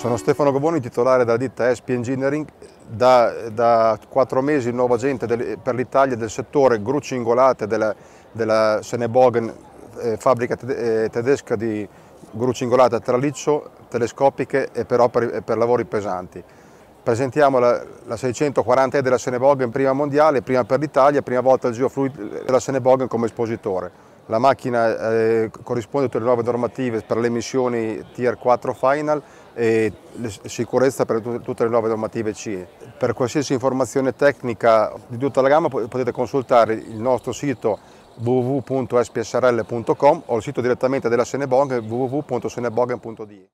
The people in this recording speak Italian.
Sono Stefano Goboni, titolare della ditta SP Engineering, da, quattro mesi il nuovo agente del, per l'Italia del settore grucingolate della, della Senebogen, eh, fabbrica te, eh, tedesca di gru cingolate a traliccio, telescopiche e per, opere, e per lavori pesanti. Presentiamo la, la 640E della Senebogen, prima mondiale, prima per l'Italia, prima volta il Geofluid della Senebogen come espositore. La macchina eh, corrisponde a tutte le nuove normative per le missioni Tier 4 Final e sicurezza per tutte le nuove normative CE. Per qualsiasi informazione tecnica di tutta la gamma potete consultare il nostro sito www.spsrl.com o il sito direttamente della Senebogen www.senebogen.di.